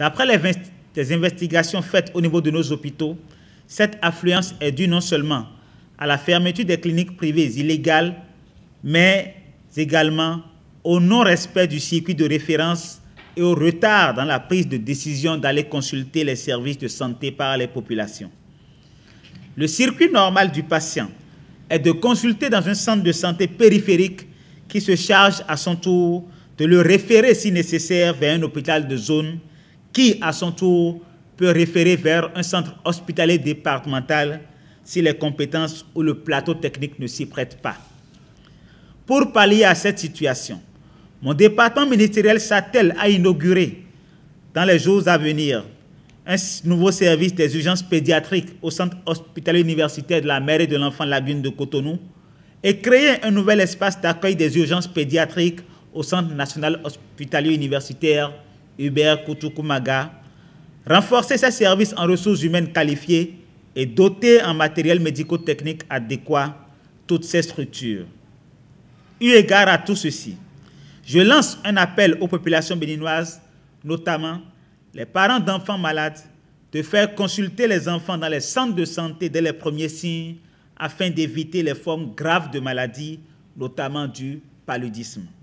D'après les, investigations faites au niveau de nos hôpitaux, cette affluence est due non seulement à la fermeture des cliniques privées illégales, mais également au non-respect du circuit de référence et au retard dans la prise de décision d'aller consulter les services de santé par les populations. Le circuit normal du patient est de consulter dans un centre de santé périphérique qui se charge à son tour de le référer si nécessaire vers un hôpital de zone qui, à son tour, peut référer vers un centre hospitalier départemental si les compétences ou le plateau technique ne s'y prêtent pas. Pour pallier à cette situation, mon département ministériel s'attelle à inaugurer dans les jours à venir un nouveau service des urgences pédiatriques au centre hospitalier universitaire de la mère et de l'enfant lagune de Cotonou et créer un nouvel espace d'accueil des urgences pédiatriques au centre national hospitalier universitaire Hubert Maga, renforcer ses services en ressources humaines qualifiées et doter en matériel médico-technique adéquat toutes ces structures. Eu égard à tout ceci, je lance un appel aux populations béninoises, notamment les parents d'enfants malades, de faire consulter les enfants dans les centres de santé dès les premiers signes afin d'éviter les formes graves de maladies, notamment du paludisme.